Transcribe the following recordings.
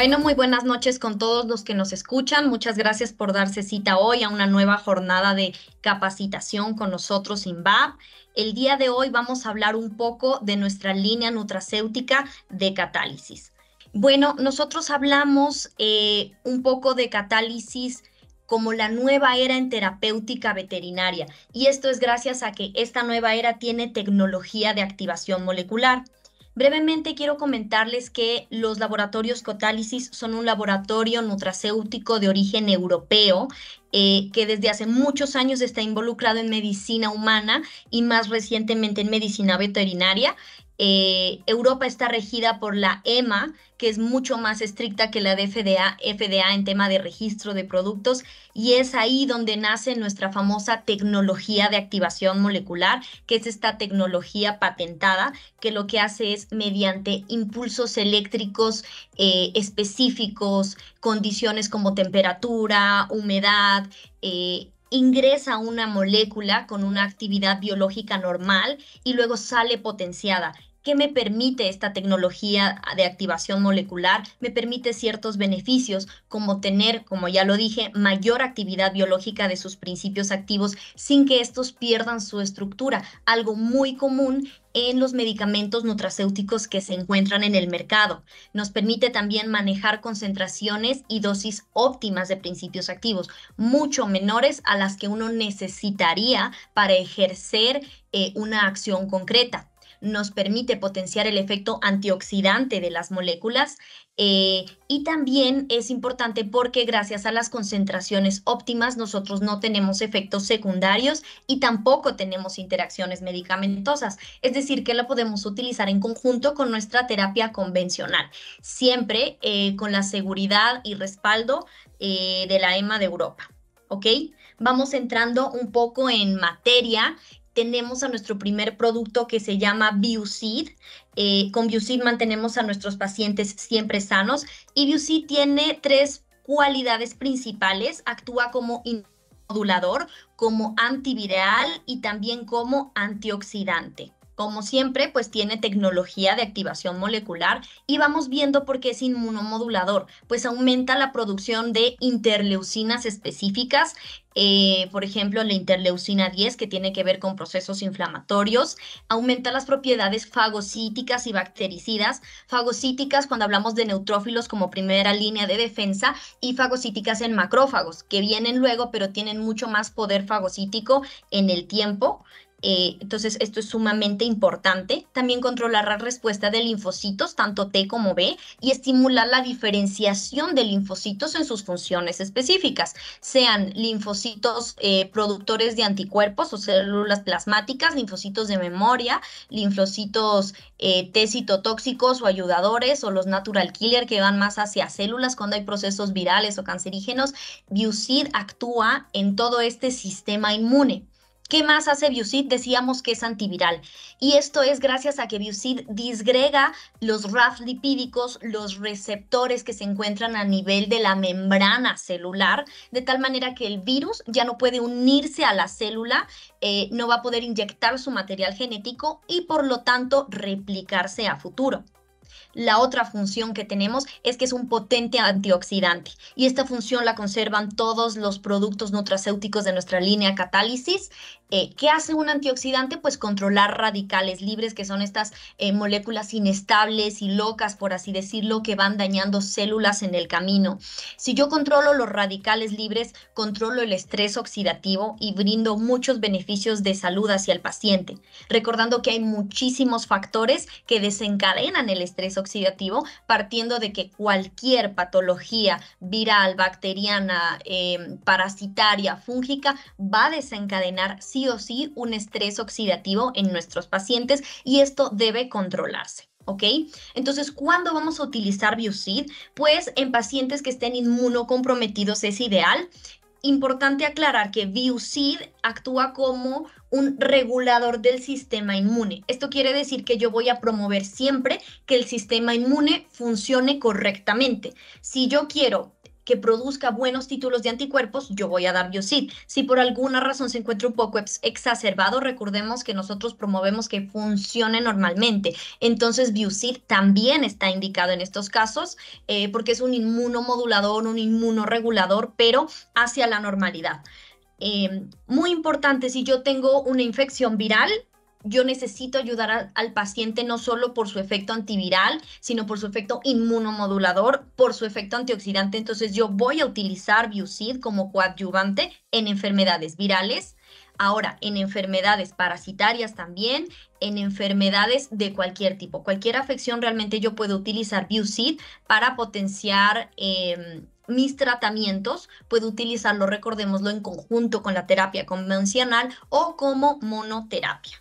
Bueno, muy buenas noches con todos los que nos escuchan. Muchas gracias por darse cita hoy a una nueva jornada de capacitación con nosotros INVAP. El día de hoy vamos a hablar un poco de nuestra línea nutracéutica de catálisis. Bueno, nosotros hablamos eh, un poco de catálisis como la nueva era en terapéutica veterinaria. Y esto es gracias a que esta nueva era tiene tecnología de activación molecular. Brevemente quiero comentarles que los laboratorios Cotálisis son un laboratorio nutracéutico de origen europeo eh, que desde hace muchos años está involucrado en medicina humana y más recientemente en medicina veterinaria. Eh, Europa está regida por la EMA, que es mucho más estricta que la de FDA, FDA en tema de registro de productos, y es ahí donde nace nuestra famosa tecnología de activación molecular, que es esta tecnología patentada, que lo que hace es mediante impulsos eléctricos eh, específicos, condiciones como temperatura, humedad, eh, ingresa una molécula con una actividad biológica normal y luego sale potenciada. ¿Qué me permite esta tecnología de activación molecular? Me permite ciertos beneficios como tener, como ya lo dije, mayor actividad biológica de sus principios activos sin que estos pierdan su estructura, algo muy común en los medicamentos nutracéuticos que se encuentran en el mercado. Nos permite también manejar concentraciones y dosis óptimas de principios activos, mucho menores a las que uno necesitaría para ejercer eh, una acción concreta nos permite potenciar el efecto antioxidante de las moléculas eh, y también es importante porque gracias a las concentraciones óptimas nosotros no tenemos efectos secundarios y tampoco tenemos interacciones medicamentosas, es decir, que la podemos utilizar en conjunto con nuestra terapia convencional, siempre eh, con la seguridad y respaldo eh, de la EMA de Europa. ¿Ok? Vamos entrando un poco en materia tenemos a nuestro primer producto que se llama Biucid. Eh, con Biucid mantenemos a nuestros pacientes siempre sanos y Biucid tiene tres cualidades principales. Actúa como inodulador, como antiviral y también como antioxidante. Como siempre, pues tiene tecnología de activación molecular y vamos viendo por qué es inmunomodulador, pues aumenta la producción de interleucinas específicas, eh, por ejemplo, la interleucina 10 que tiene que ver con procesos inflamatorios, aumenta las propiedades fagocíticas y bactericidas, fagocíticas cuando hablamos de neutrófilos como primera línea de defensa y fagocíticas en macrófagos, que vienen luego pero tienen mucho más poder fagocítico en el tiempo. Eh, entonces, esto es sumamente importante. También controlar la respuesta de linfocitos, tanto T como B, y estimular la diferenciación de linfocitos en sus funciones específicas, sean linfocitos eh, productores de anticuerpos o células plasmáticas, linfocitos de memoria, linfocitos eh, T citotóxicos o ayudadores, o los natural killer que van más hacia células cuando hay procesos virales o cancerígenos. Biucid actúa en todo este sistema inmune. ¿Qué más hace Biocid? Decíamos que es antiviral. Y esto es gracias a que Biocid disgrega los RAF lipídicos, los receptores que se encuentran a nivel de la membrana celular, de tal manera que el virus ya no puede unirse a la célula, eh, no va a poder inyectar su material genético y por lo tanto replicarse a futuro. La otra función que tenemos es que es un potente antioxidante y esta función la conservan todos los productos nutracéuticos de nuestra línea catálisis. Eh, ¿Qué hace un antioxidante? Pues controlar radicales libres, que son estas eh, moléculas inestables y locas, por así decirlo, que van dañando células en el camino. Si yo controlo los radicales libres, controlo el estrés oxidativo y brindo muchos beneficios de salud hacia el paciente, recordando que hay muchísimos factores que desencadenan el estrés oxidativo, partiendo de que cualquier patología viral, bacteriana, em, parasitaria, fúngica, va a desencadenar sí o sí un estrés oxidativo en nuestros pacientes y esto debe controlarse. ¿ok? Entonces, ¿cuándo vamos a utilizar Biocid? Pues en pacientes que estén inmunocomprometidos es ideal, importante aclarar que Biucid actúa como un regulador del sistema inmune. Esto quiere decir que yo voy a promover siempre que el sistema inmune funcione correctamente. Si yo quiero que produzca buenos títulos de anticuerpos, yo voy a dar Biocid. Si por alguna razón se encuentra un poco exacerbado, recordemos que nosotros promovemos que funcione normalmente. Entonces, Biocid también está indicado en estos casos eh, porque es un inmunomodulador, un inmunoregulador, pero hacia la normalidad. Eh, muy importante, si yo tengo una infección viral, yo necesito ayudar al paciente no solo por su efecto antiviral, sino por su efecto inmunomodulador, por su efecto antioxidante. Entonces yo voy a utilizar Biocid como coadyuvante en enfermedades virales, ahora en enfermedades parasitarias también, en enfermedades de cualquier tipo. Cualquier afección realmente yo puedo utilizar Biocid para potenciar... Em, mis tratamientos, puedo utilizarlo, recordémoslo, en conjunto con la terapia convencional o como monoterapia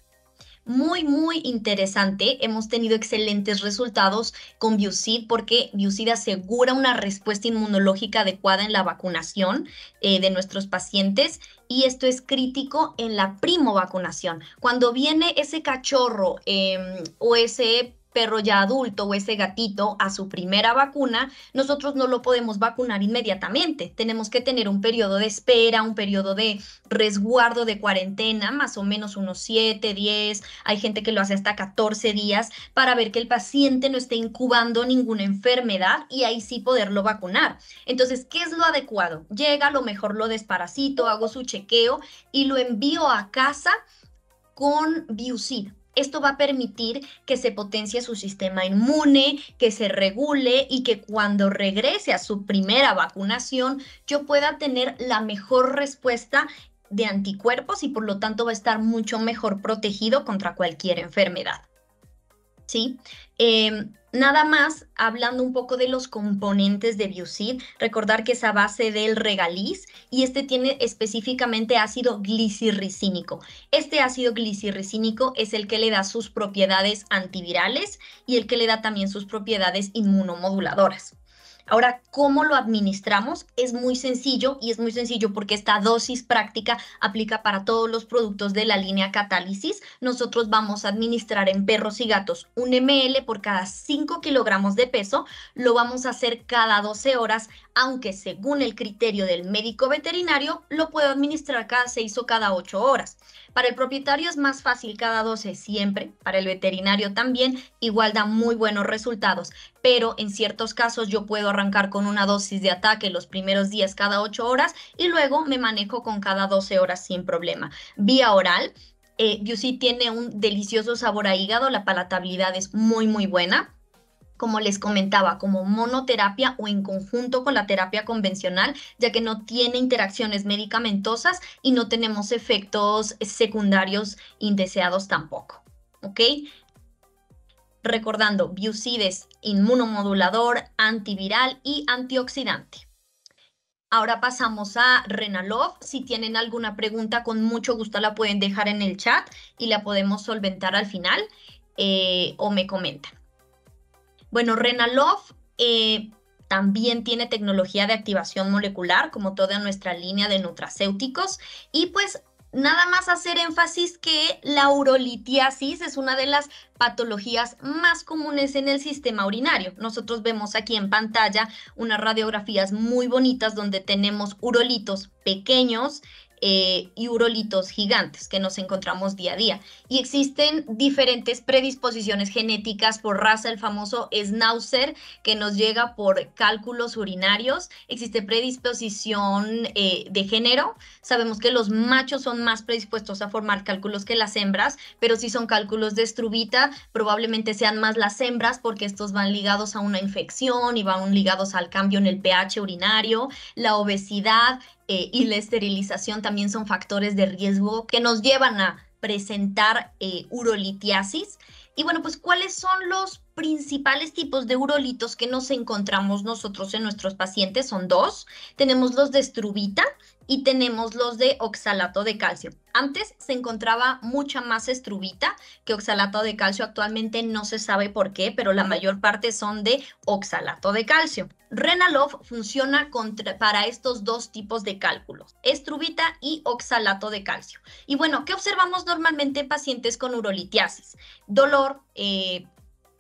muy, muy interesante. Hemos tenido excelentes resultados con Bucid porque Biucid asegura una respuesta inmunológica adecuada en la vacunación eh, de nuestros pacientes y esto es crítico en la vacunación. Cuando viene ese cachorro em, o ese perro ya adulto o ese gatito a su primera vacuna, nosotros no lo podemos vacunar inmediatamente. Tenemos que tener un periodo de espera, un periodo de resguardo de cuarentena, más o menos unos 7, 10, hay gente que lo hace hasta 14 días para ver que el paciente no esté incubando ninguna enfermedad y ahí sí poderlo vacunar. Entonces, ¿qué es lo adecuado? Llega, lo mejor lo desparasito, hago su chequeo y lo envío a casa con biocida esto va a permitir que se potencie su sistema inmune, que se regule y que cuando regrese a su primera vacunación yo pueda tener la mejor respuesta de anticuerpos y por lo tanto va a estar mucho mejor protegido contra cualquier enfermedad. ¿sí? Em, nada más hablando un poco de los componentes de Biocid, recordar que es a base del regaliz y este tiene específicamente ácido glicirricínico. Este ácido glicirricínico es el que le da sus propiedades antivirales y el que le da también sus propiedades inmunomoduladoras. Ahora, ¿cómo lo administramos? Es muy sencillo y es muy sencillo porque esta dosis práctica aplica para todos los productos de la línea catálisis. Nosotros vamos a administrar en perros y gatos un ml por cada 5 kilogramos de peso. Lo vamos a hacer cada 12 horas, aunque según el criterio del médico veterinario, lo puedo administrar cada 6 o cada 8 horas. Para el propietario es más fácil cada 12 siempre, para el veterinario también, igual da muy buenos resultados, pero en ciertos casos yo puedo arrancar con una dosis de ataque los primeros días cada 8 horas y luego me manejo con cada 12 horas sin problema. Vía oral, eh, sí tiene un delicioso sabor a hígado, la palatabilidad es muy, muy buena como les comentaba, como monoterapia o en conjunto con la terapia convencional, ya que no tiene interacciones medicamentosas y no tenemos efectos secundarios indeseados tampoco. ¿Ok? Recordando, Biocides, inmunomodulador, antiviral y antioxidante. Ahora pasamos a Renalov. Si tienen alguna pregunta, con mucho gusto la pueden dejar en el chat y la podemos solventar al final eh, o me comentan. Bueno, Renalof eh, también tiene tecnología de activación molecular, como toda nuestra línea de nutracéuticos, y pues nada más hacer énfasis que la urolitiasis es una de las patologías más comunes en el sistema urinario. Nosotros vemos aquí en pantalla unas radiografías muy bonitas donde tenemos urolitos pequeños eh, y urolitos gigantes que nos encontramos día a día. Y existen diferentes predisposiciones genéticas por raza, el famoso schnauzer que nos llega por cálculos urinarios. Existe predisposición eh, de género. Sabemos que los machos son más predispuestos a formar cálculos que las hembras, pero si son cálculos de estrubita, probablemente sean más las hembras porque estos van ligados a una infección y van ligados al cambio en el pH urinario, la obesidad, eh, y la esterilización también son factores de riesgo que nos llevan a presentar eh, urolitiasis. Y bueno, pues cuáles son los principales tipos de urolitos que nos encontramos nosotros en nuestros pacientes son dos. Tenemos los de estrubita y tenemos los de oxalato de calcio. Antes se encontraba mucha más estrubita que oxalato de calcio. Actualmente no se sabe por qué, pero la mayor parte son de oxalato de calcio. Renalov funciona contra, para estos dos tipos de cálculos, estrubita y oxalato de calcio. Y bueno, ¿qué observamos normalmente en pacientes con urolitiasis? Dolor, eh,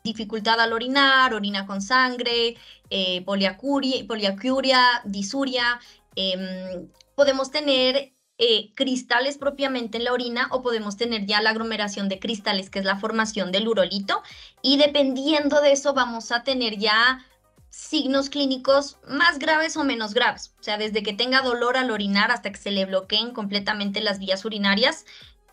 dificultad al orinar, orina con sangre, eh, poliacuria, disuria, em, podemos tener eh, cristales propiamente en la orina o podemos tener ya la aglomeración de cristales, que es la formación del urolito. Y dependiendo de eso vamos a tener ya signos clínicos más graves o menos graves. O sea, desde que tenga dolor al orinar hasta que se le bloqueen completamente las vías urinarias,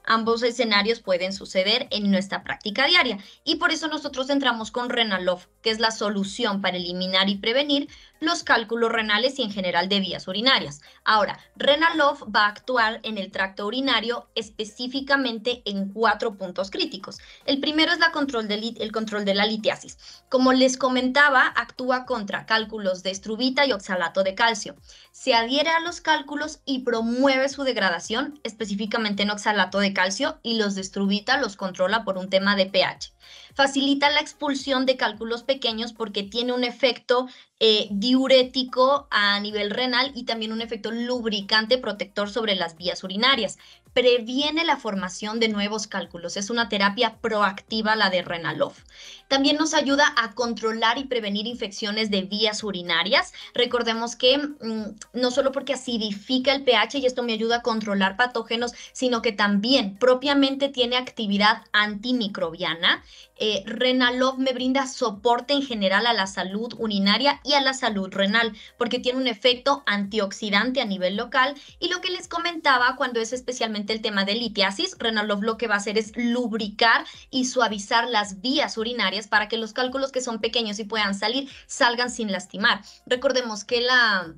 ambos escenarios pueden suceder en nuestra práctica diaria. Y por eso nosotros entramos con Renalov, que es la solución para eliminar y prevenir los cálculos renales y en general de vías urinarias. Ahora, Renalof va a actuar en el tracto urinario específicamente en cuatro puntos críticos. El primero es la el control de la litiasis. Como les comentaba, actúa contra cálculos de estrubita y oxalato de calcio. Se adhiere a los cálculos y promueve su degradación, específicamente en oxalato de calcio, y los de estrubita los controla por un tema de pH. Facilita la expulsión de cálculos pequeños porque tiene un efecto eh, diurético a nivel renal y también un efecto lubricante protector sobre las vías urinarias. Previene la formación de nuevos cálculos. Es una terapia proactiva la de Renalof. También nos ayuda a controlar y prevenir infecciones de vías urinarias. Recordemos que mm, no solo porque acidifica el pH y esto me ayuda a controlar patógenos, sino que también propiamente tiene actividad antimicrobiana eh, Renalov me brinda soporte en general a la salud urinaria y a la salud renal, porque tiene un efecto antioxidante a nivel local. Y lo que les comentaba cuando es especialmente el tema de litiasis, Renalov lo que va a hacer es lubricar y suavizar las vías urinarias para que los cálculos que son pequeños y puedan salir salgan sin lastimar. Recordemos que la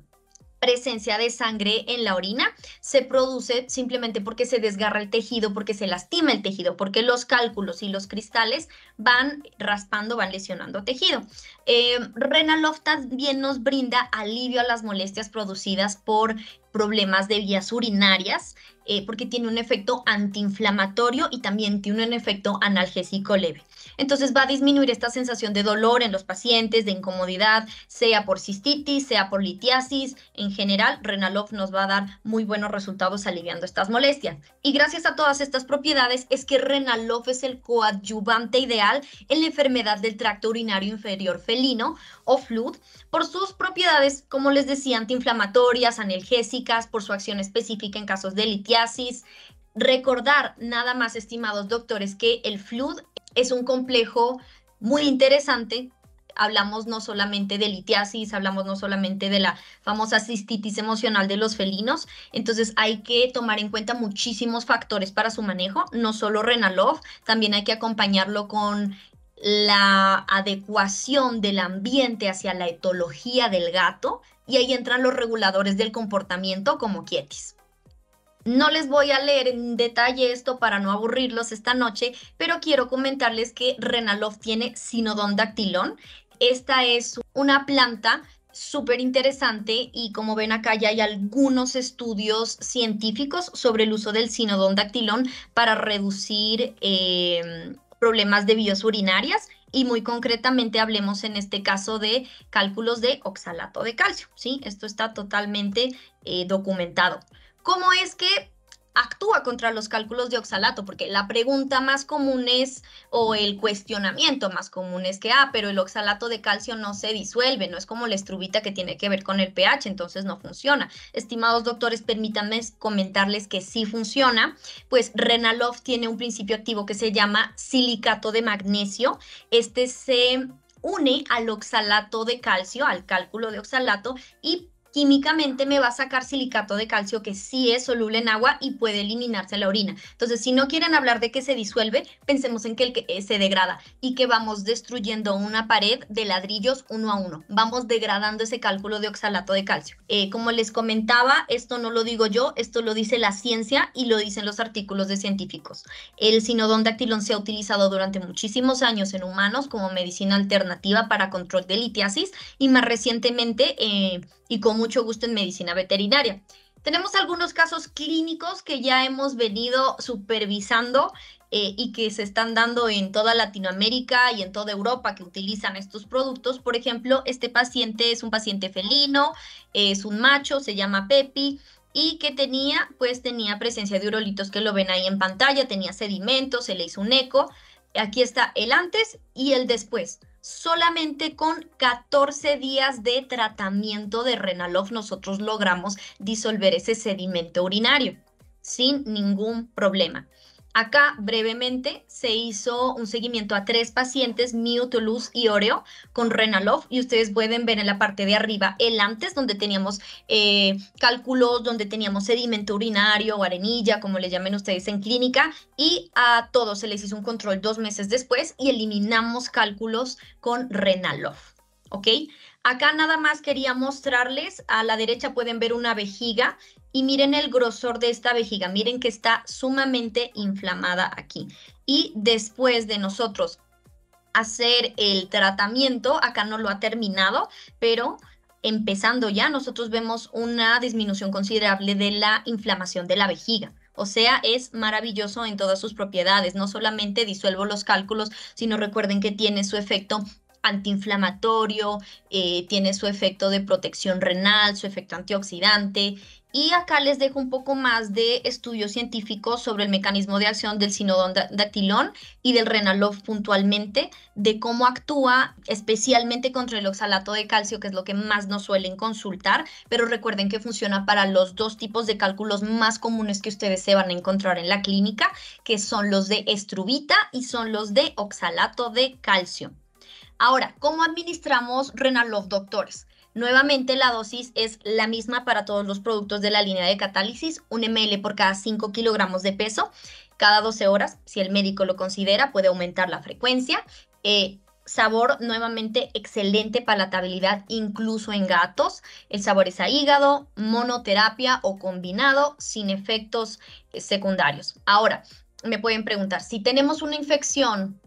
presencia de sangre en la orina se produce simplemente porque se desgarra el tejido, porque se lastima el tejido, porque los cálculos y los cristales van raspando, van lesionando tejido. Eh, Renaloft también nos brinda alivio a las molestias producidas por problemas de vías urinarias, eh, porque tiene un efecto antiinflamatorio y también tiene un efecto analgésico leve. Entonces va a disminuir esta sensación de dolor en los pacientes, de incomodidad, sea por cistitis, sea por litiasis. En general, Renalof nos va a dar muy buenos resultados aliviando estas molestias. Y gracias a todas estas propiedades es que Renalof es el coadyuvante ideal en la enfermedad del tracto urinario inferior felino o FLUD por sus propiedades, como les decía, antiinflamatorias, analgésicas, por su acción específica en casos de litiasis, Recordar nada más, estimados doctores, que el FLUD es un complejo muy interesante. Hablamos no solamente de litiasis, hablamos no solamente de la famosa cistitis emocional de los felinos. Entonces hay que tomar en cuenta muchísimos factores para su manejo, no solo Renalov, también hay que acompañarlo con la adecuación del ambiente hacia la etología del gato y ahí entran los reguladores del comportamiento como quietis. No les voy a leer en detalle esto para no aburrirlos esta noche, pero quiero comentarles que Renalov tiene Sinodon dactilón. Esta es una planta súper interesante y como ven acá ya hay algunos estudios científicos sobre el uso del sinodón dactilón para reducir eh, problemas de vías urinarias y muy concretamente hablemos en este caso de cálculos de oxalato de calcio, ¿sí? Esto está totalmente eh, documentado. ¿Cómo es que actúa contra los cálculos de oxalato? Porque la pregunta más común es, o el cuestionamiento más común es que, ah, pero el oxalato de calcio no se disuelve, no es como la estrubita que tiene que ver con el pH, entonces no funciona. Estimados doctores, permítanme comentarles que sí funciona, pues Renalov tiene un principio activo que se llama silicato de magnesio. Este se une al oxalato de calcio, al cálculo de oxalato, y químicamente me va a sacar silicato de calcio que sí es soluble en agua y puede eliminarse en la orina. Entonces, si no quieren hablar de que se disuelve, pensemos en que, el que eh, se degrada y que vamos destruyendo una pared de ladrillos uno a uno. Vamos degradando ese cálculo de oxalato de calcio. Eh, como les comentaba, esto no lo digo yo, esto lo dice la ciencia y lo dicen los artículos de científicos. El sinodón dactilón se ha utilizado durante muchísimos años en humanos como medicina alternativa para control de litiasis y más recientemente eh, y con mucho gusto en medicina veterinaria. Tenemos algunos casos clínicos que ya hemos venido supervisando eh, y que se están dando en toda Latinoamérica y en toda Europa que utilizan estos productos. Por ejemplo, este paciente es un paciente felino, es un macho, se llama Pepi y que tenía, pues tenía presencia de urolitos que lo ven ahí en pantalla, tenía sedimentos, se le hizo un eco. Aquí está el antes y el después solamente con 14 días de tratamiento de Renalov nosotros logramos disolver ese sedimento urinario sin ningún problema. Acá brevemente se hizo un seguimiento a tres pacientes, Mio, Toulouse y Oreo, con Renalov y ustedes pueden ver en la parte de arriba el antes donde teníamos eh, cálculos, donde teníamos sedimento urinario o arenilla, como le llamen ustedes en clínica, y a todos se les hizo un control dos meses después y eliminamos cálculos con Renalov. ¿Ok? Acá nada más quería mostrarles, a la derecha pueden ver una vejiga y miren el grosor de esta vejiga, miren que está sumamente inflamada aquí. Y después de nosotros hacer el tratamiento, acá no lo ha terminado, pero empezando ya nosotros vemos una disminución considerable de la inflamación de la vejiga. O sea, es maravilloso en todas sus propiedades. No solamente disuelvo los cálculos, sino recuerden que tiene su efecto antiinflamatorio, eh, tiene su efecto de protección renal, su efecto antioxidante. Y acá les dejo un poco más de estudios científicos sobre el mecanismo de acción del sinodón dactilón y del renalof puntualmente, de cómo actúa especialmente contra el oxalato de calcio, que es lo que más nos suelen consultar, pero recuerden que funciona para los dos tipos de cálculos más comunes que ustedes se van a encontrar en la clínica, que son los de estrubita y son los de oxalato de calcio. Ahora, ¿cómo administramos Renalov, doctores? Nuevamente, la dosis es la misma para todos los productos de la línea de catálisis, un ml por cada 5 kilogramos de peso. Cada 12 horas, si el médico lo considera, puede aumentar la frecuencia. Eh, sabor nuevamente excelente palatabilidad incluso en gatos. El sabor es a hígado, monoterapia o combinado sin efectos eh, secundarios. Ahora, me pueden preguntar, si tenemos una infección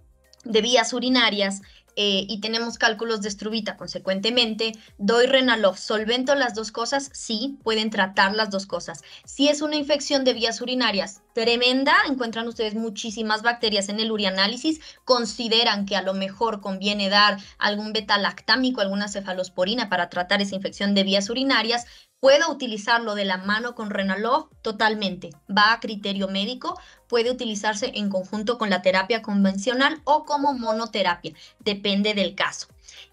de vías urinarias, eh, y tenemos cálculos de estruvita, consecuentemente, doy Renalov, solvento las dos cosas, sí, pueden tratar las dos cosas. Si es una infección de vías urinarias tremenda, encuentran ustedes muchísimas bacterias en el urianálisis, consideran que a lo mejor conviene dar algún beta-lactámico, alguna cefalosporina para tratar esa infección de vías urinarias, ¿Puedo utilizarlo de la mano con RENALOV Totalmente. Va a criterio médico puede utilizarse en conjunto con la terapia convencional o como monoterapia, depende del caso.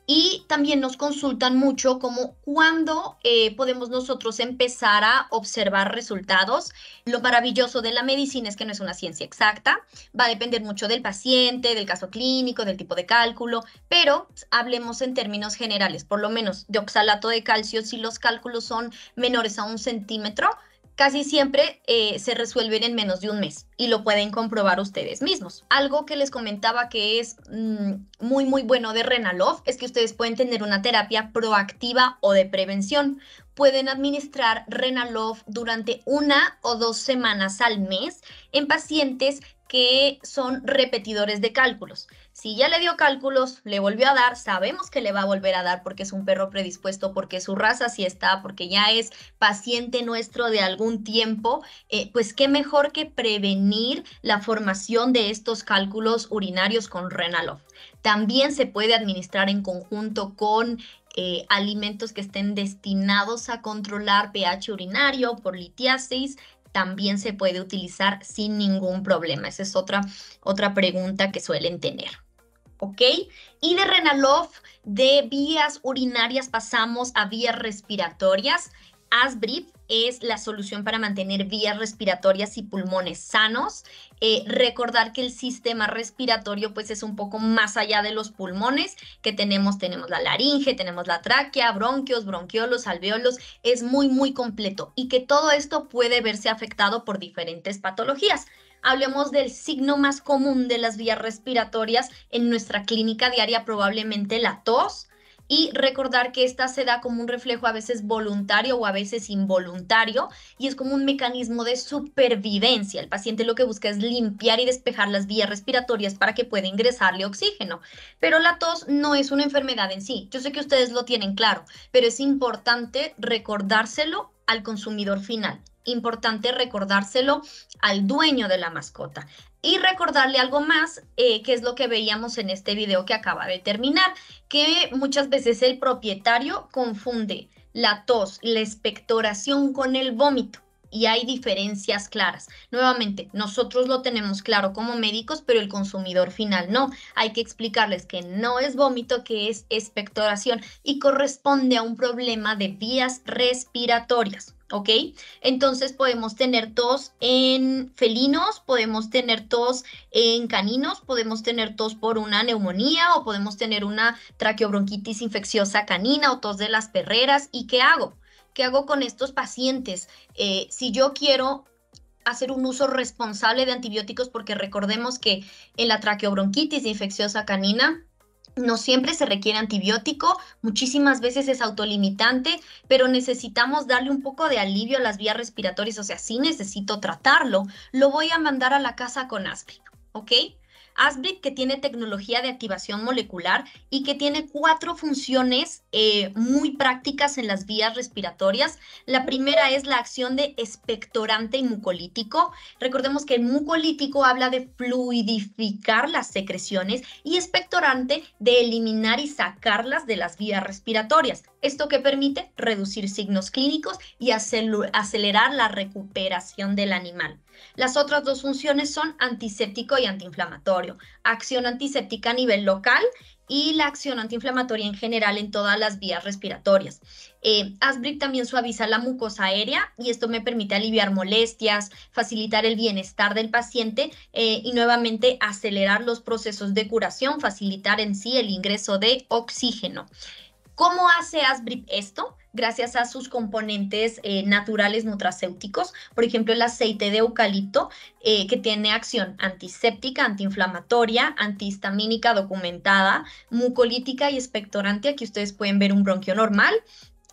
Y también nos consultan mucho como cuándo eh, podemos nosotros empezar a observar resultados. Lo maravilloso de la medicina es que no es una ciencia exacta, va a depender mucho del paciente, del caso clínico, del tipo de cálculo, pero hablemos en términos generales, por lo menos de oxalato de calcio, si los cálculos son menores a un centímetro, casi siempre eh, se resuelven en menos de un mes y lo pueden comprobar ustedes mismos. Algo que les comentaba que es mm, muy, muy bueno de Renalov es que ustedes pueden tener una terapia proactiva o de prevención. Pueden administrar Renalov durante una o dos semanas al mes en pacientes que son repetidores de cálculos. Si ya le dio cálculos, le volvió a dar, sabemos que le va a volver a dar porque es un perro predispuesto, porque su raza sí está, porque ya es paciente nuestro de algún tiempo, eh, pues qué mejor que prevenir la formación de estos cálculos urinarios con Renalof. También se puede administrar en conjunto con eh, alimentos que estén destinados a controlar pH urinario por litiasis, también se puede utilizar sin ningún problema. Esa es otra, otra pregunta que suelen tener. ¿ok? Y de Renalov, de vías urinarias pasamos a vías respiratorias. Asbrip es la solución para mantener vías respiratorias y pulmones sanos. Eh, recordar que el sistema respiratorio pues es un poco más allá de los pulmones que tenemos. Tenemos la laringe, tenemos la tráquea, bronquios, bronquiolos, alveolos. Es muy, muy completo y que todo esto puede verse afectado por diferentes patologías hablemos del signo más común de las vías respiratorias en nuestra clínica diaria, probablemente la tos, y recordar que esta se da como un reflejo a veces voluntario o a veces involuntario y es como un mecanismo de supervivencia. El paciente lo que busca es limpiar y despejar las vías respiratorias para que pueda ingresarle oxígeno. Pero la tos no es una enfermedad en sí. Yo sé que ustedes lo tienen claro, pero es importante recordárselo al consumidor final importante recordárselo al dueño de la mascota. Y recordarle algo más, eh, que es lo que veíamos en este video que acaba de terminar, que muchas veces el propietario confunde la tos, la expectoración con el vómito y hay diferencias claras. Nuevamente, nosotros lo tenemos claro como médicos, pero el consumidor final no. Hay que explicarles que no es vómito, que es expectoración y corresponde a un problema de vías respiratorias. ¿Ok? Entonces podemos tener tos en felinos, podemos tener tos en caninos, podemos tener tos por una neumonía o podemos tener una traqueobronquitis infecciosa canina o tos de las perreras. ¿Y qué hago? ¿Qué hago con estos pacientes? Eh, si yo quiero hacer un uso responsable de antibióticos, porque recordemos que en la traqueobronquitis infecciosa canina, no siempre se requiere antibiótico, muchísimas veces es autolimitante, pero necesitamos darle un poco de alivio a las vías respiratorias, o sea, si necesito tratarlo, lo voy a mandar a la casa con aspirina, ¿ok? ASBIC que tiene tecnología de activación molecular y que tiene cuatro funciones eh, muy prácticas en las vías respiratorias. La primera es la acción de espectorante y mucolítico. Recordemos que el mucolítico habla de fluidificar las secreciones y espectorante de eliminar y sacarlas de las vías respiratorias. Esto que permite reducir signos clínicos y acelerar la recuperación del animal. Las otras dos funciones son antiséptico y antiinflamatorio. Acción antiséptica a nivel local y la acción antiinflamatoria en general en todas las vías respiratorias. Eh, Asbric también suaviza la mucosa aérea y esto me permite aliviar molestias, facilitar el bienestar del paciente eh, y nuevamente acelerar los procesos de curación, facilitar en sí el ingreso de oxígeno. ¿Cómo hace Asbrip esto? Gracias a sus componentes eh, naturales nutracéuticos, por ejemplo el aceite de eucalipto, eh, que tiene acción antiséptica, antiinflamatoria, antihistamínica documentada, mucolítica y expectorante. Aquí ustedes pueden ver un bronquio normal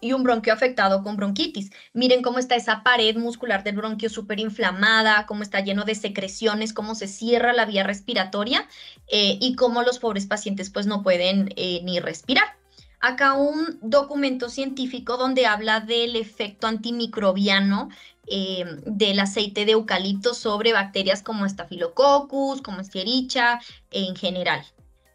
y un bronquio afectado con bronquitis. Miren cómo está esa pared muscular del bronquio súper inflamada, cómo está lleno de secreciones, cómo se cierra la vía respiratoria eh, y cómo los pobres pacientes pues no pueden ni respirar acá un documento científico donde habla del efecto antimicrobiano eh, del aceite de eucalipto sobre bacterias como Staphylococcus, como Escherichia eh, en general.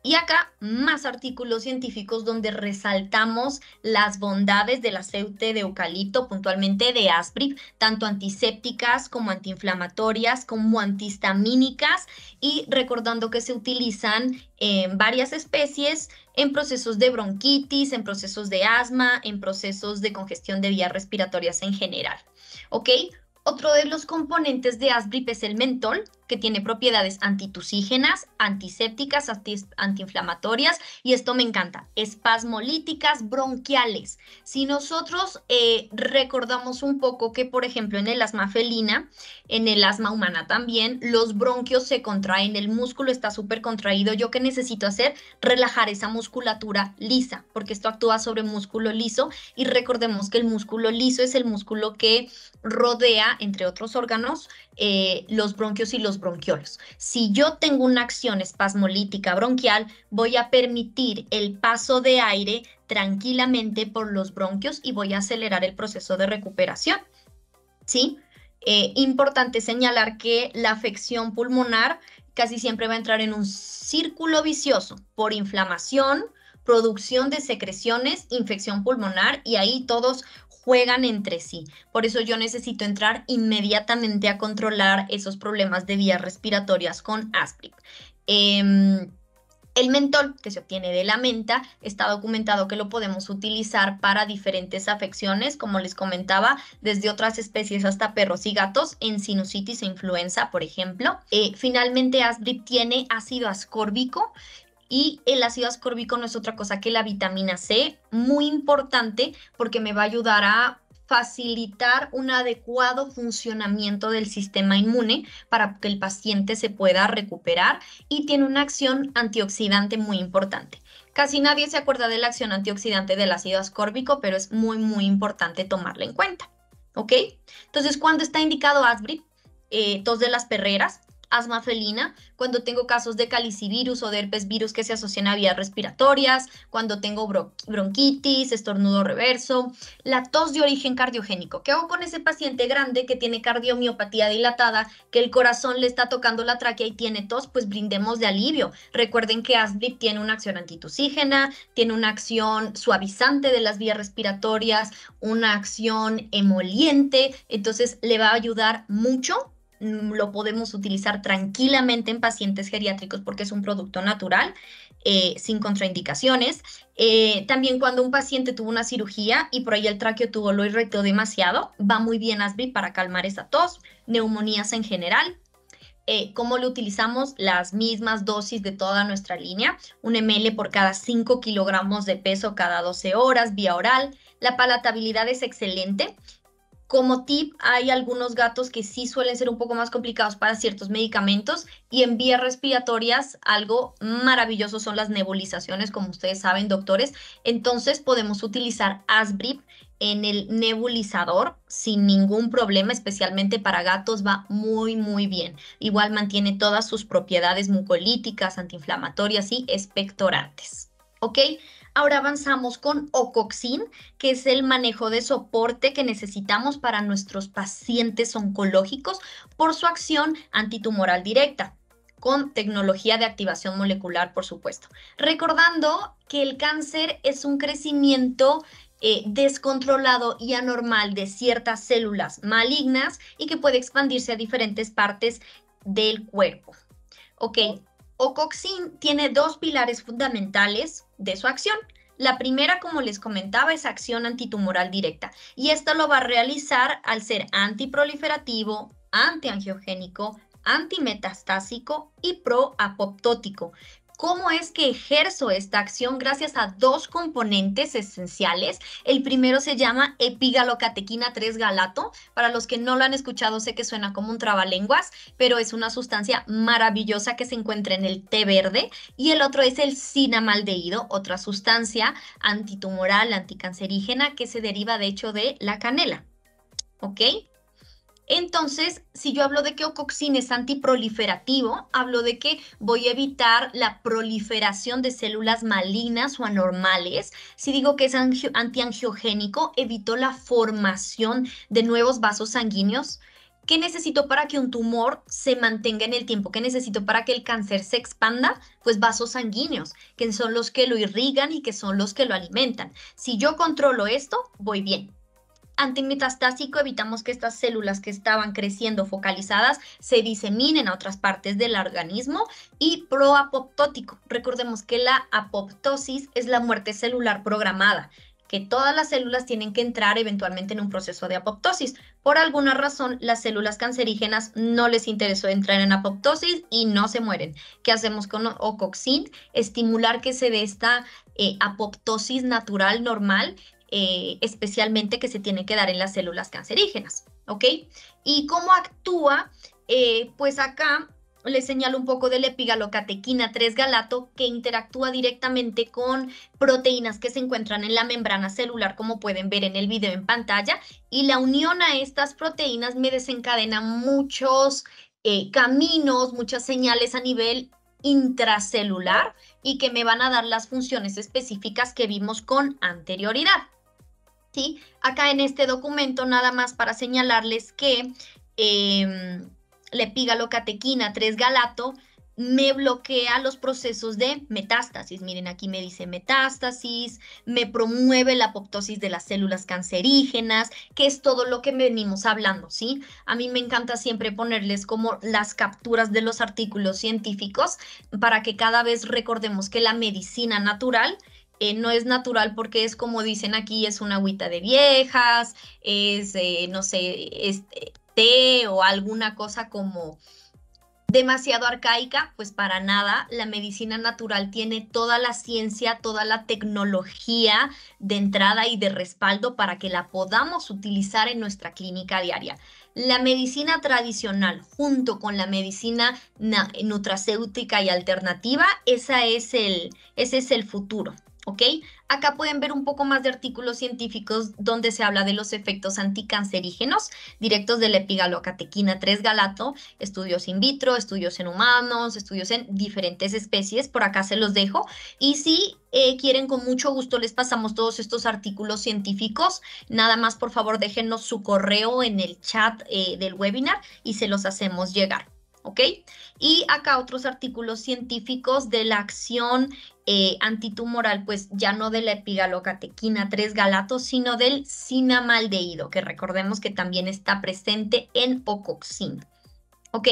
Y acá más artículos científicos donde resaltamos las bondades del aceite de eucalipto, puntualmente de Asprip, tanto antisépticas como antiinflamatorias, como antihistamínicas, y recordando que se utilizan en eh, varias especies en procesos de bronquitis, en procesos de asma, en procesos de congestión de vías respiratorias en general. ¿Ok? Otro de los componentes de ASBRIP es el mentol, que tiene propiedades antitusígenas, antisépticas, antiinflamatorias y esto me encanta, espasmolíticas bronquiales. Si nosotros eh, recordamos un poco que, por ejemplo, en el asma felina, en el asma humana también, los bronquios se contraen, el músculo está súper contraído. Yo qué necesito hacer, relajar esa musculatura lisa, porque esto actúa sobre músculo liso y recordemos que el músculo liso es el músculo que rodea, entre otros órganos, eh, los bronquios y los bronquiolos. Si yo tengo una acción espasmolítica bronquial, voy a permitir el paso de aire tranquilamente por los bronquios y voy a acelerar el proceso de recuperación. ¿Sí? Eh, importante señalar que la afección pulmonar casi siempre va a entrar en un círculo vicioso por inflamación, producción de secreciones, infección pulmonar y ahí todos juegan entre sí. Por eso yo necesito entrar inmediatamente a controlar esos problemas de vías respiratorias con ASPRIP. Em, el mentol que se obtiene de la menta está documentado que lo podemos utilizar para diferentes afecciones, como les comentaba, desde otras especies hasta perros y gatos, en sinusitis e influenza, por ejemplo. Eh, finalmente, ASPRIP tiene ácido ascórbico, y el ácido ascórbico no es otra cosa que la vitamina C, muy importante porque me va a ayudar a facilitar un adecuado funcionamiento del sistema inmune para que el paciente se pueda recuperar y tiene una acción antioxidante muy importante. Casi nadie se acuerda de la acción antioxidante del ácido ascórbico, pero es muy, muy importante tomarla en cuenta. ¿Ok? Entonces, cuando está indicado Asbri, eh, Dos de las perreras, asma felina, cuando tengo casos de calicivirus o de herpes virus que se asocian a vías respiratorias, cuando tengo bronquitis, estornudo reverso, la tos de origen cardiogénico. ¿Qué hago con ese paciente grande que tiene cardiomiopatía dilatada, que el corazón le está tocando la tráquea y tiene tos? Pues brindemos de alivio. Recuerden que ASVIP tiene una acción antitoxígena, tiene una acción suavizante de las vías respiratorias, una acción emoliente, entonces le va a ayudar mucho Mm, lo podemos utilizar tranquilamente en pacientes geriátricos porque es un producto natural, eh, sin contraindicaciones. Eh, también cuando un paciente tuvo una cirugía y por ahí el tráqueo tuvo lo irritó demasiado, va muy bien ASBI para calmar esa tos, neumonías en general, eh, cómo lo utilizamos, las mismas dosis de toda nuestra línea, un ml por cada 5 kilogramos de peso cada 12 horas, vía oral. La palatabilidad es excelente como tip, hay algunos gatos que sí suelen ser un poco más complicados para ciertos medicamentos y en vías respiratorias algo maravilloso son las nebulizaciones, como ustedes saben, doctores. Entonces podemos utilizar Asbrip en el nebulizador sin ningún problema, especialmente para gatos va muy muy bien. Igual mantiene todas sus propiedades mucolíticas, antiinflamatorias y espectorantes, ¿Ok? Ahora avanzamos con Ocoxin, que es el manejo de soporte que necesitamos para nuestros pacientes oncológicos por su acción antitumoral directa con tecnología de activación molecular, por supuesto. Recordando que el cáncer es un crecimiento eh, descontrolado y anormal de ciertas células malignas y que puede expandirse a diferentes partes del cuerpo. Ok, Ocoxin tiene dos pilares fundamentales de su acción. La primera, como les comentaba, es acción antitumoral directa y esta lo va a realizar al ser antiproliferativo, antiangiogénico, antimetastásico y proapoptótico, ¿Cómo es que ejerzo esta acción gracias a dos componentes esenciales? El primero se llama epigalocatequina 3-galato. Para los que no lo han escuchado, sé que suena como un trabalenguas, pero es una sustancia maravillosa que se encuentra en el té verde. Y el otro es el cinamaldehído, otra sustancia antitumoral, anticancerígena, que se deriva de hecho de la canela. ¿Ok? Entonces, si yo hablo de que ocoxin es antiproliferativo, hablo de que voy a evitar la proliferación de células malignas o anormales. Si digo que es antiangiogénico, evito la formación de nuevos vasos sanguíneos. ¿Qué necesito para que un tumor se mantenga en el tiempo? ¿Qué necesito para que el cáncer se expanda? Pues vasos sanguíneos, que son los que lo irrigan y que son los que lo alimentan. Si yo controlo esto, voy bien antimetastásico evitamos que estas células que estaban creciendo focalizadas se diseminen a otras partes del organismo y proapoptótico. Recordemos que la apoptosis es la muerte celular programada que todas las células tienen que entrar eventualmente en un proceso de apoptosis. Por alguna razón, las células cancerígenas no les interesó entrar en apoptosis y no se mueren. ¿Qué hacemos con Ocoxin? Estimular que se dé esta eh, apoptosis natural normal eh, especialmente que se tiene que dar en las células cancerígenas, ¿ok? ¿Y cómo actúa? Eh, pues acá les señalo un poco del epigalocatequina 3-galato que interactúa directamente con proteínas que se encuentran en la membrana celular, como pueden ver en el video en pantalla, y la unión a estas proteínas me desencadena muchos eh, caminos, muchas señales a nivel intracelular y que me van a dar las funciones específicas que vimos con anterioridad. Acá en este documento nada más para señalarles que em, la epigalocatequina 3-galato me bloquea los procesos de metástasis. Miren, aquí me dice metástasis, me promueve la apoptosis de las células cancerígenas, que es todo lo que venimos hablando, ¿sí? A mí me encanta siempre ponerles como las capturas de los artículos científicos para que cada vez recordemos que la medicina natural eh, no es natural porque es como dicen aquí, es una agüita de viejas, es, eh, no sé, es eh, té o alguna cosa como demasiado arcaica, pues para nada, la medicina natural tiene toda la ciencia, toda la tecnología de entrada y de respaldo para que la podamos utilizar en nuestra clínica diaria. La medicina tradicional junto con la medicina nutracéutica y alternativa, esa es el, ese es el futuro. ¿ok? Acá pueden ver un poco más de artículos científicos donde se habla de los efectos anticancerígenos directos de la epigalocatequina 3-galato, estudios in vitro, estudios en humanos, estudios en diferentes especies, por acá se los dejo. Y si eh, quieren, con mucho gusto les pasamos todos estos artículos científicos. Nada más, por favor, déjenos su correo en el chat eh, del webinar y se los hacemos llegar. ¿ok? Y acá otros artículos científicos de la acción eh, antitumoral, pues ya no de la epigalocatequina 3 galato, sino del cinamaldehído, que recordemos que también está presente en ocoxin. Ok,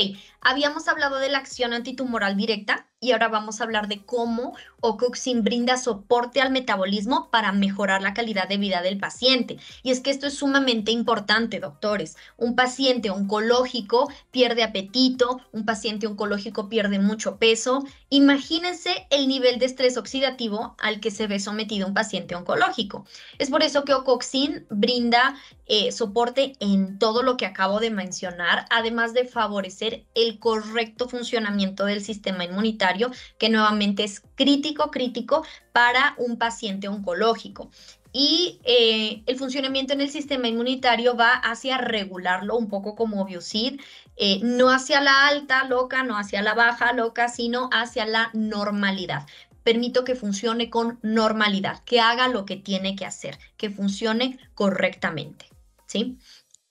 Habíamos hablado de la acción antitumoral directa y ahora vamos a hablar de cómo Ocoxin brinda soporte al metabolismo para mejorar la calidad de vida del paciente. Y es que esto es sumamente importante, doctores. Un paciente oncológico pierde apetito, un paciente oncológico pierde mucho peso. Imagínense el nivel de estrés oxidativo al que se ve sometido un paciente oncológico. Es por eso que Ocoxin brinda eh, soporte en todo lo que acabo de mencionar, además de favorecer el correcto funcionamiento del sistema inmunitario, que nuevamente es crítico, crítico para un paciente oncológico. Y eh, el funcionamiento en el sistema inmunitario va hacia regularlo un poco como biocid, eh, no hacia la alta loca, no hacia la baja loca, sino hacia la normalidad permito que funcione con normalidad, que haga lo que tiene que hacer, que funcione correctamente, ¿sí?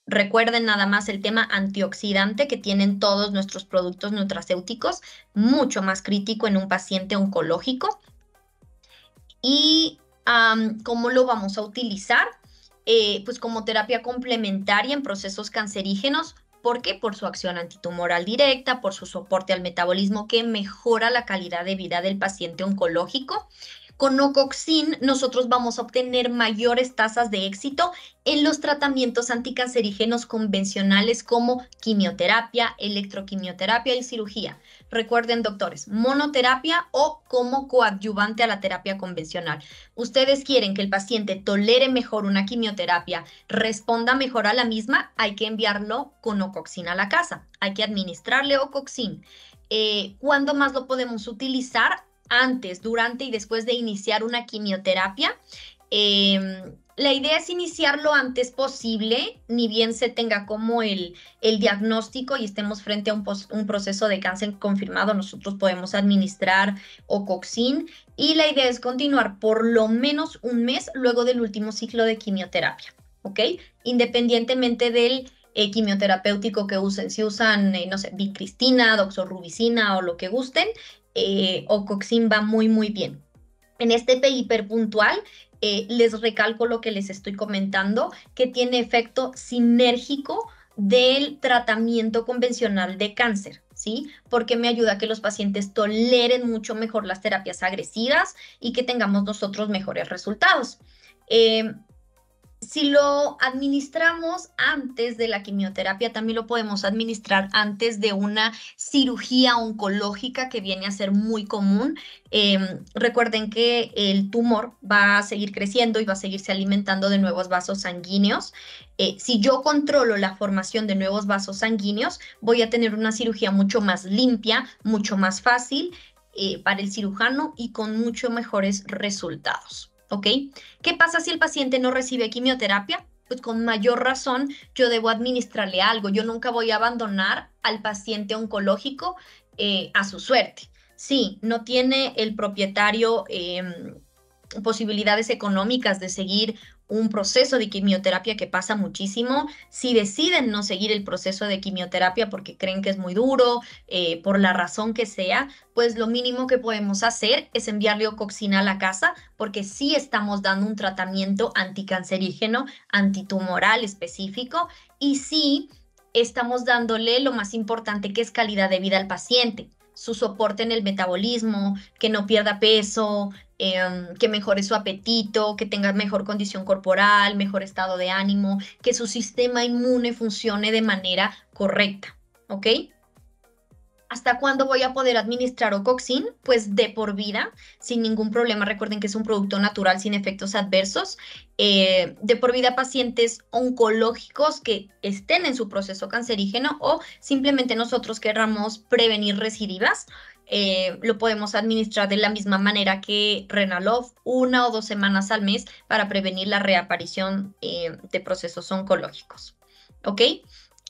Recuerden nada más el tema antioxidante que tienen todos nuestros productos nutracéuticos, mucho más crítico en un paciente oncológico. Y cómo lo vamos a utilizar, eh, pues como terapia complementaria en procesos cancerígenos, ¿Por qué? Por su acción antitumoral directa, por su soporte al metabolismo que mejora la calidad de vida del paciente oncológico, con Ocoxin nosotros vamos a obtener mayores tasas de éxito en los tratamientos anticancerígenos convencionales como quimioterapia, electroquimioterapia y cirugía. Recuerden, doctores, monoterapia o como coadyuvante a la terapia convencional. Ustedes quieren que el paciente tolere mejor una quimioterapia, responda mejor a la misma, hay que enviarlo con ocoxin a la casa. Hay que administrarle ocoxin. Eh, ¿Cuándo más lo podemos utilizar? antes, durante y después de iniciar una quimioterapia. Em, la idea es iniciarlo antes posible, ni bien se tenga como el, el diagnóstico y estemos frente a un, proceso de cáncer confirmado, nosotros podemos administrar coxin. y la idea es continuar por lo menos un mes luego del último ciclo de quimioterapia, ¿ok? Independientemente del eh, quimioterapéutico que usen, si usan, eh, no sé, bicristina, doxorubicina o lo que gusten, eh, o coxin va muy, muy bien. En este paper puntual, eh, les recalco lo que les estoy comentando, que tiene efecto sinérgico del tratamiento convencional de cáncer. ¿sí? Porque me ayuda a que los pacientes toleren mucho mejor las terapias agresivas y que tengamos nosotros mejores resultados. Eh, si lo administramos antes de la quimioterapia, también lo podemos administrar antes de una cirugía oncológica que viene a ser muy común. Em, recuerden que el tumor va a seguir creciendo y va a seguirse alimentando de nuevos vasos sanguíneos. Eh, si yo controlo la formación de nuevos vasos sanguíneos, voy a tener una cirugía mucho más limpia, mucho más fácil eh, para el cirujano y con mucho mejores resultados. ¿ok? ¿Qué pasa si el paciente no recibe quimioterapia? Pues con mayor razón yo debo administrarle algo. Yo nunca voy a abandonar al paciente oncológico eh, a su suerte. Sí, no tiene el propietario em, posibilidades económicas de seguir un proceso de quimioterapia que pasa muchísimo, si deciden no seguir el proceso de quimioterapia porque creen que es muy duro, eh, por la razón que sea, pues lo mínimo que podemos hacer es enviarle coxina a la casa porque sí estamos dando un tratamiento anticancerígeno, antitumoral específico y sí estamos dándole lo más importante que es calidad de vida al paciente su soporte en el metabolismo, que no pierda peso, Em, que mejore su apetito, que tenga mejor condición corporal, mejor estado de ánimo, que su sistema inmune funcione de manera correcta, ¿ok? ¿Hasta cuándo voy a poder administrar Ocoxin? Pues de por vida, sin ningún problema. Recuerden que es un producto natural sin efectos adversos. Eh, de por vida pacientes oncológicos que estén en su proceso cancerígeno o simplemente nosotros querramos prevenir recidivas. Eh, lo podemos administrar de la misma manera que Renalov, una o dos semanas al mes para prevenir la reaparición eh, de procesos oncológicos. ¿Ok?